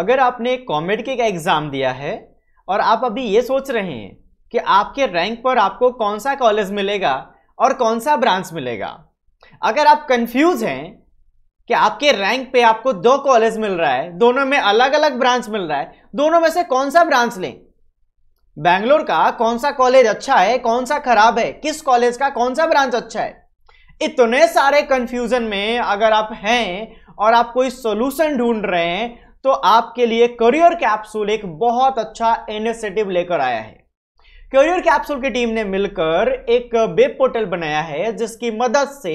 अगर आपने कॉमेडिटिव का एग्ज़ाम दिया है और आप अभी ये सोच रहे हैं कि आपके रैंक पर आपको कौन सा कॉलेज मिलेगा और कौन सा ब्रांच मिलेगा अगर आप कंफ्यूज हैं कि आपके रैंक पे आपको दो कॉलेज मिल रहा है दोनों में अलग अलग ब्रांच मिल रहा है दोनों में से कौन सा ब्रांच लें बैंगलोर का कौन सा कॉलेज अच्छा है कौन सा खराब है किस कॉलेज का कौन सा ब्रांच अच्छा है इतने सारे कंफ्यूजन में अगर आप हैं और आप कोई सोल्यूशन ढूंढ रहे हैं तो आपके लिए करियर कैप्सूल एक बहुत अच्छा इनिशिएटिव लेकर आया है करियर कैप्सूल की टीम ने मिलकर एक वेब पोर्टल बनाया है जिसकी मदद से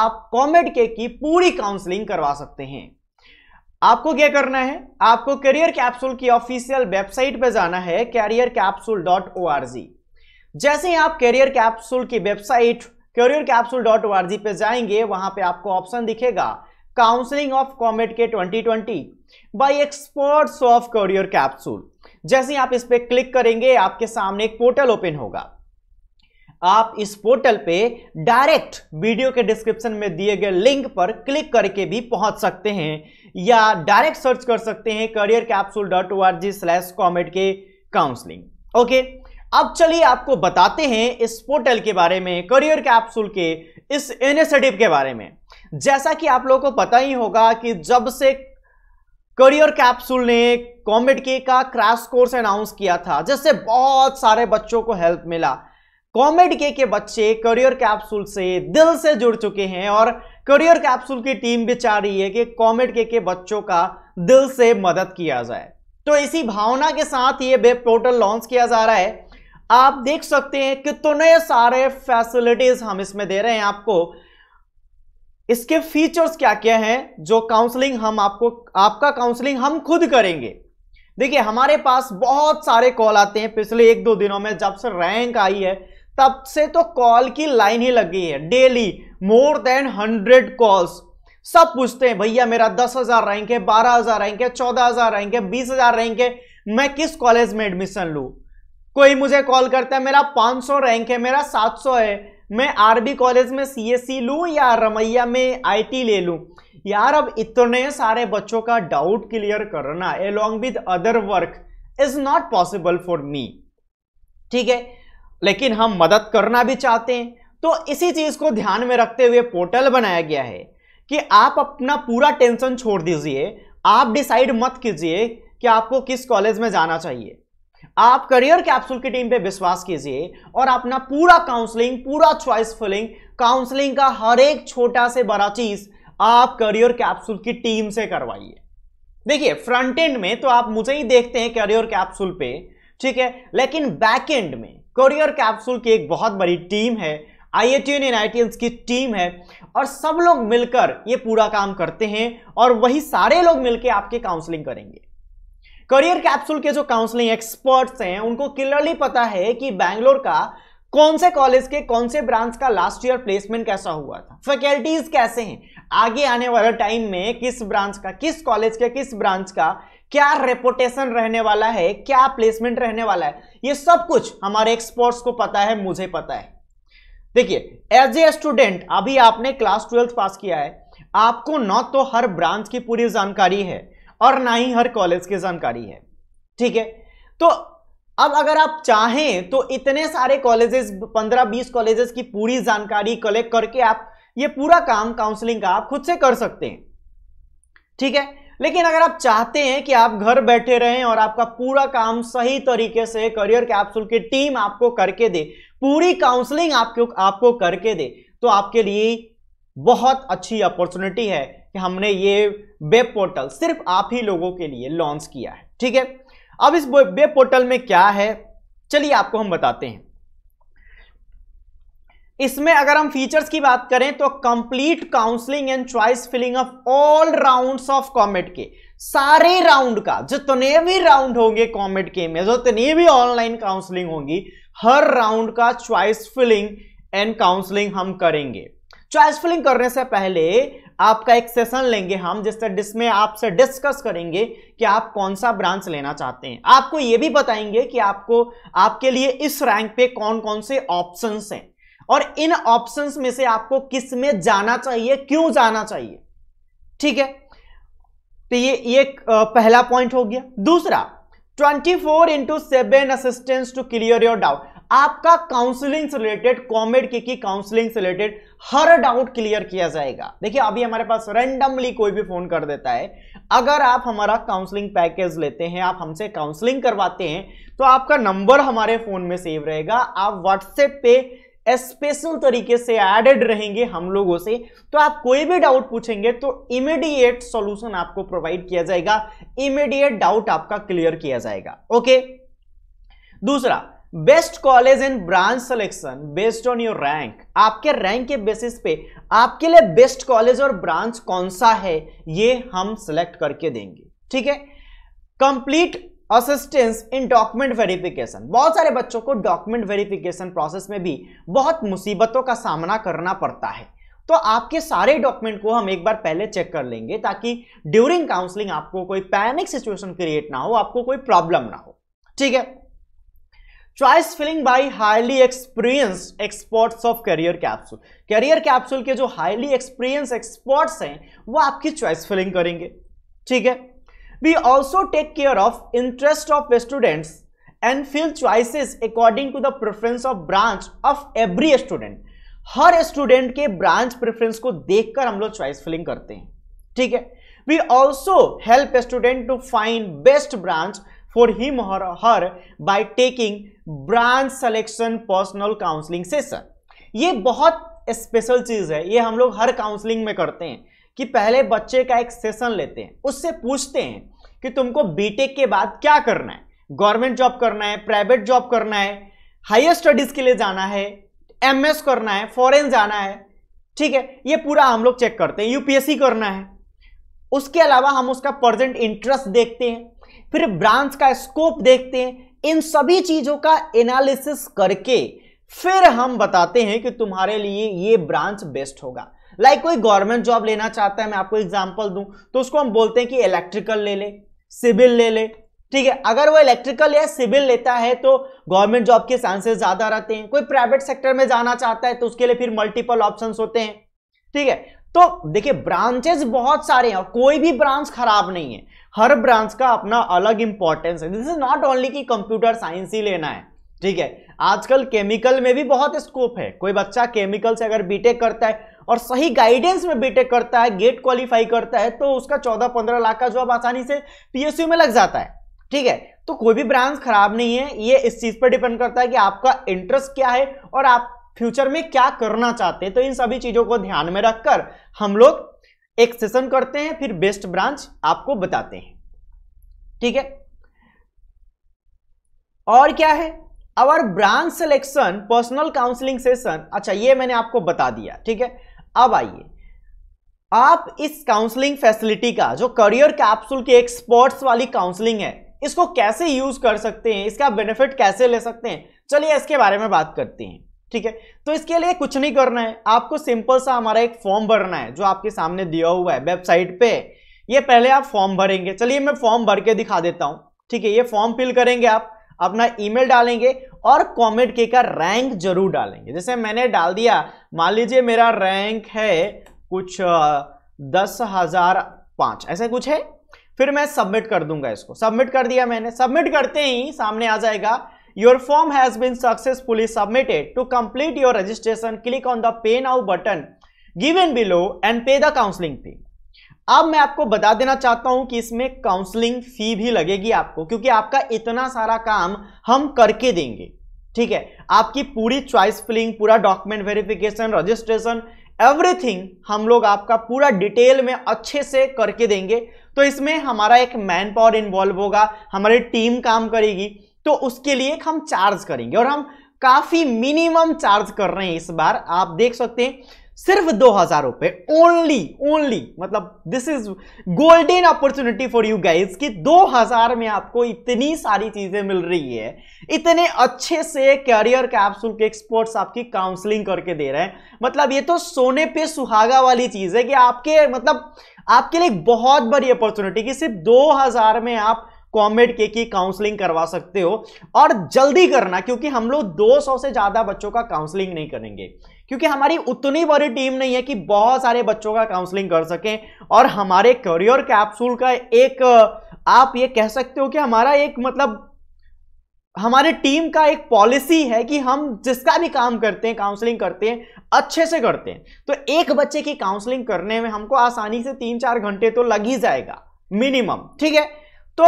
आप कॉमेड के की पूरी काउंसलिंग करवा सकते हैं आपको क्या करना है आपको करियर कैप्सूल की ऑफिशियल वेबसाइट पर जाना है career capsule dot O R G जैसे ही आप कैरियर कैप्सूल की website career capsule dot O R G पर जाएंगे वहां पे आपको ऑप्शन दिखेगा counselling of COMEDK 2020 by experts of career capsule जैसे ही आप इस पर क्लिक करेंगे आपके सामने एक पोर्टल ओपन होगा आप इस पोर्टल पे डायरेक्ट वीडियो के डिस्क्रिप्शन में दिए गए लिंक पर क्लिक करके भी पहुंच सकते हैं या डायरेक्ट सर्च कर सकते हैं career capsule dot O R G slash COMEDK counselling okay अब चलिए आपको बताते हैं इस पोर्टल के बारे में करियर कैप्सूल के इस इनिशिएटिव के बारे में जैसा कि आप लोगों को पता ही होगा कि जब से करियर कैप्सूल ने कॉमेड के का क्रैश कोर्स अनाउंस किया था जिससे बहुत सारे बच्चों को हेल्प मिला कॉमेड के के बच्चे करियर कैप्सूल से दिल से जुड़ चुके हैं और करियर कैप्सूल की टीम भी चाह रही है कि कॉमेड के के बच्चों का दिल से मदद किया जाए तो इसी भावना के साथ ये वेब पोर्टल लॉन्च किया जा रहा है आप देख सकते हैं कितने सारे फैसिलिटीज हम इसमें दे रहे हैं आपको इसके फीचर्स क्या क्या हैं जो काउंसलिंग हम आपको आपका काउंसलिंग हम खुद करेंगे देखिए हमारे पास बहुत सारे कॉल आते हैं पिछले एक दो दिनों में जब से रैंक आई है तब से तो कॉल की लाइन ही लग गई है daily more than hundred calls सब पूछते हैं भैया मेरा दस हजार रैंक है बारह हजार रैंक है चौदह हजार रैंक है बीस हजार रैंक है मैं किस कॉलेज में एडमिशन लू कोई मुझे कॉल करता है मेरा सौ रैंक है मेरा सौ है मैं आरबी कॉलेज में सीएससी e लूँ या रमैया में आईटी ले लूँ यार अब इतने सारे बच्चों का डाउट क्लियर करना along with other work is not possible for me ठीक है लेकिन हम मदद करना भी चाहते हैं तो इसी चीज को ध्यान में रखते हुए पोर्टल बनाया गया है कि आप अपना पूरा टेंशन छोड़ दीजिए आप डिसाइड मत कीजिए कि आपको किस कॉलेज में जाना चाहिए आप करियर कैप्सूल की टीम पे विश्वास कीजिए और अपना पूरा काउंसलिंग पूरा चॉइस फिलिंग काउंसलिंग का हर एक छोटा से बड़ा चीज आप करियर कैप्सूल की टीम से करवाइए देखिए फ्रंट एंड में तो आप मुझे ही देखते हैं करियर कैप्सूल पे ठीक है लेकिन बैक एंड में करियर कैप्सूल की एक बहुत बड़ी टीम है आई एन आई की टीम है और सब लोग मिलकर ये पूरा काम करते हैं और वही सारे लोग मिलकर आपके काउंसलिंग करेंगे करियर कैप्सूल के जो काउंसलिंग एक्सपर्ट्स हैं उनको क्लियरली पता है कि बैंगलोर का कौन से कॉलेज के कौन से ब्रांच का लास्ट ईयर प्लेसमेंट कैसा हुआ था फैकल्टीज कैसे हैं आगे आने वाले टाइम में किस ब्रांच का किस कॉलेज के किस ब्रांच का क्या रेपोटेशन रहने वाला है क्या प्लेसमेंट रहने वाला है ये सब कुछ हमारे एक्सपर्ट्स को पता है मुझे पता है देखिए एज ए स्टूडेंट अभी आपने क्लास ट्वेल्थ पास किया है आपको न तो हर ब्रांच की पूरी जानकारी है और ना ही हर कॉलेज की जानकारी है ठीक है तो अब अगर आप चाहें तो इतने सारे कॉलेजेस 15-20 कॉलेजेस की पूरी जानकारी कलेक्ट करके आप ये पूरा काम काउंसलिंग का आप खुद से कर सकते हैं ठीक है लेकिन अगर आप चाहते हैं कि आप घर बैठे रहें और आपका पूरा काम सही तरीके से करियर कैप्सूल की टीम आपको करके दे पूरी काउंसलिंग आपको आपको करके दे तो आपके लिए बहुत अच्छी अपॉर्चुनिटी है कि हमने ये वेब पोर्टल सिर्फ आप ही लोगों के लिए लॉन्च किया है ठीक है अब इस वेब पोर्टल में क्या है चलिए आपको हम बताते हैं इसमें अगर हम फीचर्स की बात करें तो complete counselling and choice filling of all round of COMEDK सारे राउंड का जितने भी राउंड होंगे कॉमेट के में जितनी भी ऑनलाइन काउंसलिंग होगी हर राउंड का चॉइस फिलिंग एंड काउंसलिंग हम करेंगे चॉइस फिलिंग करने से पहले आपका एक सेशन लेंगे हम जिससे जिसमें आपसे डिस्कस करेंगे कि आप कौन सा ब्रांच लेना चाहते हैं आपको ये भी बताएंगे कि आपको आपके लिए इस रैंक पे कौन कौन से ऑप्शंस हैं और इन ऑप्शंस में से आपको किस में जाना चाहिए क्यों जाना चाहिए ठीक है तो ये एक पहला पॉइंट हो गया दूसरा 24 four into seven assistance to clear your doubt आपका काउंसलिंग से रिलेटेड कॉमेड की, काउंसलिंग से रिलेटेड हर डाउट क्लियर किया जाएगा देखिए अभी हमारे पास रैंडमली कोई भी फोन कर देता है अगर आप हमारा काउंसलिंग पैकेज लेते हैं आप हमसे काउंसलिंग करवाते हैं तो आपका नंबर हमारे फोन में सेव रहेगा आप व्हाट्सएप पे स्पेशल तरीके से एडेड रहेंगे हम लोगों से तो आप कोई भी डाउट पूछेंगे तो इमीडिएट सॉल्यूशन आपको प्रोवाइड किया जाएगा इमीडिएट डाउट आपका क्लियर किया जाएगा ओके दूसरा best college in branch selection based on your rank आपके रैंक के बेसिस पे आपके लिए बेस्ट कॉलेज और ब्रांच कौन सा है ये हम सिलेक्ट करके देंगे ठीक है complete assistance in document verification बहुत सारे बच्चों को डॉक्यूमेंट वेरिफिकेशन प्रोसेस में भी बहुत मुसीबतों का सामना करना पड़ता है तो आपके सारे डॉक्यूमेंट को हम एक बार पहले चेक कर लेंगे ताकि ड्यूरिंग काउंसलिंग आपको कोई पैनिक सिचुएशन क्रिएट ना हो आपको कोई प्रॉब्लम ना हो ठीक है choice filling by highly experience experts of career Capsule Career Capsule के जो हाईली एक्सपीरियंस एक्सपर्ट्स हैं वो आपकी चॉइस फिलिंग करेंगे ठीक है we also take care of interest of students and fill choices according to the preference of branch of every student हर student के ब्रांच प्रेफरेंस को देखकर हम लोग चॉइस फिलिंग करते हैं ठीक है we also help student to find best branch for him or her by taking branch selection personal counseling session ये बहुत स्पेशल चीज है ये हम लोग हर काउंसलिंग में करते हैं कि पहले बच्चे का एक सेशन लेते हैं उससे पूछते हैं कि तुमको बीटेक के बाद क्या करना है गवर्नमेंट जॉब करना है प्राइवेट जॉब करना है हायर स्टडीज के लिए जाना है एमएस करना है फॉरेन जाना है ठीक है ये पूरा हम लोग चेक करते हैं यूपीएससी करना है उसके अलावा हम उसका प्रजेंट इंटरेस्ट देखते हैं फिर ब्रांच का स्कोप देखते हैं इन सभी चीजों का एनालिसिस करके फिर हम बताते हैं कि तुम्हारे लिए ये ब्रांच बेस्ट होगा लाइक like कोई गवर्नमेंट जॉब लेना चाहता है मैं आपको एग्जांपल दूं तो उसको हम बोलते हैं कि इलेक्ट्रिकल ले ले सिविल ले ले ठीक है अगर वो इलेक्ट्रिकल या सिविल लेता है तो गवर्नमेंट जॉब के चांसेस ज्यादा रहते हैं कोई प्राइवेट सेक्टर में जाना चाहता है तो उसके लिए फिर मल्टीपल ऑप्शन होते हैं ठीक है तो देखिए ब्रांचेस बहुत सारे हैं और कोई भी ब्रांच खराब नहीं है हर ब्रांच का अपना अलग इंपॉर्टेंस है दिस इज नॉट ओनली कि कंप्यूटर साइंस ही लेना है ठीक है आजकल केमिकल में भी बहुत स्कोप है कोई बच्चा केमिकल से अगर बीटेक करता है और सही गाइडेंस में बीटेक करता है गेट क्वालिफाई करता है तो उसका चौदह पंद्रह लाख का जॉब आसानी से पीएसयू में लग जाता है ठीक है तो कोई भी ब्रांच खराब नहीं है ये इस चीज पर डिपेंड करता है कि आपका इंटरेस्ट क्या है और आप फ्यूचर में क्या करना चाहते हैं तो इन सभी चीजों को ध्यान में रखकर हम लोग एक सेशन करते हैं फिर बेस्ट ब्रांच आपको बताते हैं ठीक है और क्या है our branch selection personal counselling session अच्छा ये मैंने आपको बता दिया ठीक है अब आइए आप इस काउंसलिंग फैसिलिटी का जो करियर कैप्सूल की एक स्पोर्ट्स वाली काउंसलिंग है इसको कैसे यूज कर सकते हैं इसका बेनिफिट कैसे ले सकते हैं चलिए इसके बारे में बात करते हैं ठीक है तो इसके लिए कुछ नहीं करना है आपको सिंपल सा हमारा एक फॉर्म भरना है जो आपके सामने दिया हुआ है वेबसाइट पे ये पहले आप फॉर्म भरेंगे चलिए मैं फॉर्म भर के दिखा देता हूं ठीक है ये फॉर्म फिल करेंगे आप अपना ईमेल डालेंगे और कॉमेट के का रैंक जरूर डालेंगे जैसे मैंने डाल दिया मान लीजिए मेरा रैंक है कुछ दस हजार पांच ऐसा कुछ है फिर मैं सबमिट कर दूंगा इसको सबमिट कर दिया मैंने सबमिट करते ही सामने आ जाएगा Your form has been successfully submitted. To complete your registration, click on the Pay Now button given below and pay the counseling fee. अब मैं आपको बता देना चाहता हूं कि इसमें काउंसलिंग फी भी लगेगी आपको क्योंकि आपका इतना सारा काम हम करके देंगे ठीक है आपकी पूरी चॉइस फिलिंग पूरा डॉक्यूमेंट वेरिफिकेशन रजिस्ट्रेशन एवरीथिंग हम लोग आपका पूरा डिटेल में अच्छे से करके देंगे तो इसमें हमारा एक मैन पावर इन्वॉल्व होगा हमारी टीम काम करेगी तो उसके लिए हम चार्ज करेंगे और हम काफी मिनिमम चार्ज कर रहे हैं इस बार आप देख सकते हैं सिर्फ दो हजार रुपए ओनली ओनली मतलब this is golden opportunity for you guys कि दो हजार में आपको इतनी सारी चीजें मिल रही है इतने अच्छे से कैरियर कैप्सूल के एक्सपर्ट्स आपकी काउंसलिंग करके दे रहे हैं मतलब ये तो सोने पे सुहागा वाली चीज है कि आपके मतलब आपके लिए बहुत बड़ी अपॉर्चुनिटी कि सिर्फ दो हजार में आप कॉमेड के की काउंसलिंग करवा सकते हो और जल्दी करना क्योंकि हम लोग 200 से ज़्यादा बच्चों का काउंसलिंग नहीं करेंगे क्योंकि हमारी उतनी बड़ी टीम नहीं है कि बहुत सारे बच्चों का काउंसलिंग कर सकें और हमारे करियर कैप्सूल का एक आप ये कह सकते हो कि हमारा एक मतलब हमारे टीम का एक पॉलिसी है कि हम जिसका भी काम करते हैं काउंसलिंग करते हैं अच्छे से करते हैं तो एक बच्चे की काउंसलिंग करने में हमको आसानी से तीन चार घंटे तो लग ही जाएगा मिनिमम ठीक है तो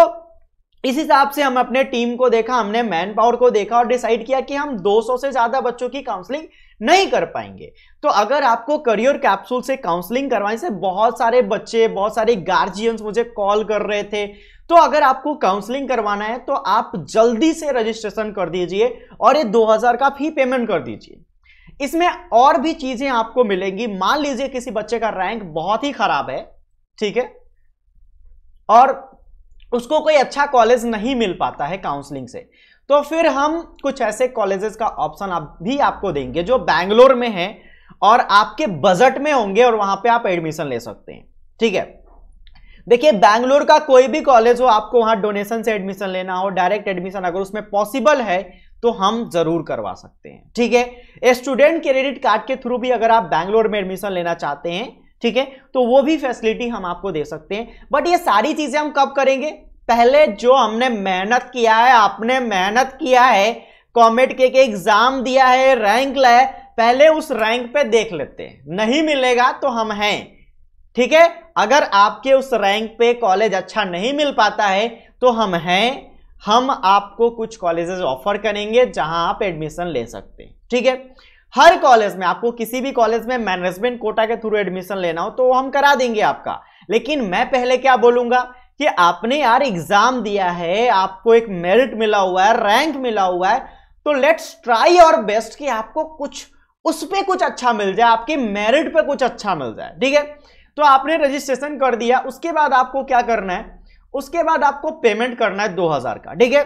इस हिसाब से हम अपने टीम को देखा हमने मैन पावर को देखा और डिसाइड किया कि हम 200 से ज्यादा बच्चों की काउंसलिंग नहीं कर पाएंगे तो अगर आपको करियर कैप्सूल से काउंसलिंग करवाने से बहुत सारे बच्चे बहुत सारे गार्जियंस मुझे कॉल कर रहे थे तो अगर आपको काउंसलिंग करवाना है तो आप जल्दी से रजिस्ट्रेशन कर दीजिए और ये 2000 का फी पेमेंट कर दीजिए इसमें और भी चीजें आपको मिलेंगी मान लीजिए किसी बच्चे का रैंक बहुत ही खराब है ठीक है और उसको कोई अच्छा कॉलेज नहीं मिल पाता है काउंसलिंग से तो फिर हम कुछ ऐसे कॉलेजेस का ऑप्शन आप भी आपको देंगे जो बैंगलोर में है और आपके बजट में होंगे और वहां पे आप एडमिशन ले सकते हैं ठीक है देखिए बैंगलोर का कोई भी कॉलेज हो आपको वहां डोनेशन से एडमिशन लेना हो डायरेक्ट एडमिशन अगर उसमें पॉसिबल है तो हम जरूर करवा सकते हैं ठीक है स्टूडेंट क्रेडिट कार्ड के थ्रू भी अगर आप बैंगलोर में एडमिशन लेना चाहते हैं ठीक है तो वो भी फैसिलिटी हम आपको दे सकते हैं बट ये सारी चीजें हम कब करेंगे पहले जो हमने मेहनत किया है आपने मेहनत किया है कॉमेट के के एग्जाम दिया है रैंक लाए पहले उस रैंक पे देख लेते हैं नहीं मिलेगा तो हम हैं ठीक है अगर आपके उस रैंक पे कॉलेज अच्छा नहीं मिल पाता है तो हम हैं हम आपको कुछ कॉलेजेस ऑफर करेंगे जहां आप एडमिशन ले सकते हैं ठीक है थीके? हर कॉलेज में आपको किसी भी कॉलेज में मैनेजमेंट कोटा के थ्रू एडमिशन लेना हो तो हम करा देंगे आपका लेकिन मैं पहले क्या बोलूंगा कि आपने यार एग्जाम दिया है आपको एक मेरिट मिला हुआ है रैंक मिला हुआ है तो लेट्स ट्राई और बेस्ट कि आपको कुछ उस पर कुछ अच्छा मिल जाए आपके मेरिट पे कुछ अच्छा मिल जाए ठीक है तो आपने रजिस्ट्रेशन कर दिया उसके बाद आपको क्या करना है उसके बाद आपको पेमेंट करना है दो का ठीक है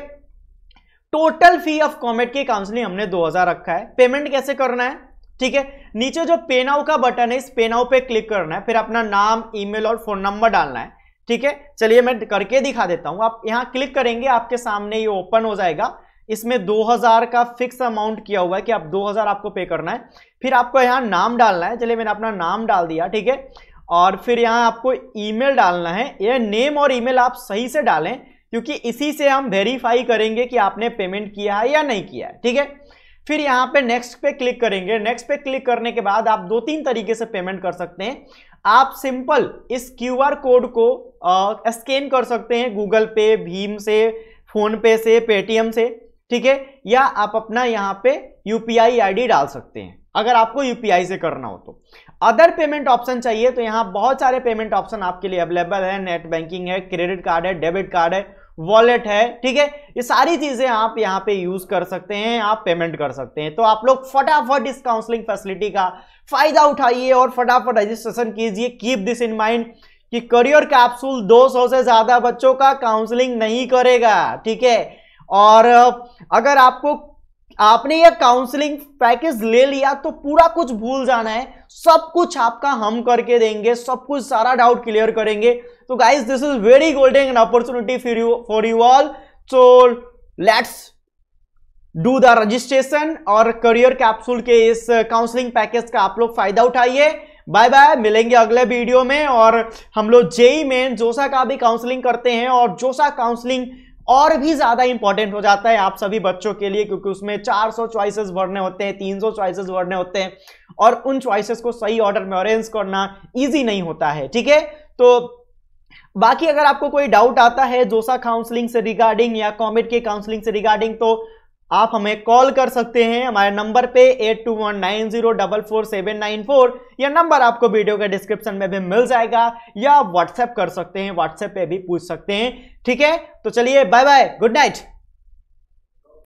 टोटल फी ऑफ कॉमेट की काउंसलिंग हमने 2000 रखा है पेमेंट कैसे करना है ठीक है नीचे जो पेनाउ का बटन है इस पेनाउ पे क्लिक करना है फिर अपना नाम ईमेल और फोन नंबर डालना है ठीक है चलिए मैं करके दिखा देता हूं आप यहां क्लिक करेंगे आपके सामने ये ओपन हो जाएगा इसमें 2000 का फिक्स अमाउंट किया हुआ है कि आप 2000 आपको पे करना है फिर आपको यहाँ नाम डालना है चलिए मैंने अपना नाम डाल दिया ठीक है और फिर यहां आपको ईमेल डालना है ये नेम और ईमेल आप सही से डालें क्योंकि इसी से हम वेरीफाई करेंगे कि आपने पेमेंट किया है या नहीं किया है ठीक है फिर यहाँ पे नेक्स्ट पे क्लिक करेंगे नेक्स्ट पे क्लिक करने के बाद आप दो तीन तरीके से पेमेंट कर सकते हैं आप सिंपल इस क्यूआर कोड को स्कैन कर सकते हैं गूगल पे भीम से फोन पे से पेटीएम से ठीक है या आप अपना यहाँ पे आई डी डाल सकते हैं अगर आपको आई से करना हो तो अदर पेमेंट ऑप्शन चाहिए तो यहाँ बहुत सारे पेमेंट ऑप्शन आपके लिए अवेलेबल है नेट बैंकिंग है क्रेडिट कार्ड है डेबिट कार्ड है वॉलेट है ठीक है ये सारी चीजें आप यहाँ पे यूज कर सकते हैं आप पेमेंट कर सकते हैं तो आप लोग फटाफट इस काउंसलिंग फैसिलिटी का फायदा उठाइए और फटाफट रजिस्ट्रेशन कीजिए कीप दिस इन माइंड कि करियर कैप्सूल 200 से ज्यादा बच्चों का काउंसलिंग नहीं करेगा ठीक है और अगर आपको आपने यह काउंसलिंग पैकेज ले लिया तो पूरा कुछ भूल जाना है सब कुछ आपका हम करके देंगे सब कुछ सारा डाउट क्लियर करेंगे तो guys this is very golden an opportunity for you for you all so let's do the registration और करियर कैप्सूल के इस काउंसलिंग पैकेज का आप लोग फायदा उठाइए बाय बाय मिलेंगे अगले वीडियो में और हम लोग जेई e e में जोसा का भी काउंसलिंग करते हैं और जोसा काउंसलिंग और भी ज़्यादा इंपॉर्टेंट हो जाता है आप सभी बच्चों के लिए क्योंकि उसमें 400 चॉइसेस भरने होते हैं 300 चॉइसेस भरने होते हैं और उन चॉइसेस को सही ऑर्डर में अरेंज करना इजी नहीं होता है ठीक है तो बाकी अगर आपको कोई डाउट आता है जोसा काउंसलिंग से रिगार्डिंग या कॉमेट के काउंसलिंग से रिगार्डिंग तो आप हमें कॉल कर सकते हैं हमारे नंबर पे eight two one nine zero double four seven nine four यह नंबर आपको वीडियो के डिस्क्रिप्शन में भी मिल जाएगा या आप व्हाट्सएप कर सकते हैं व्हाट्सएप पे भी पूछ सकते हैं ठीक है तो चलिए बाय बाय गुड नाइट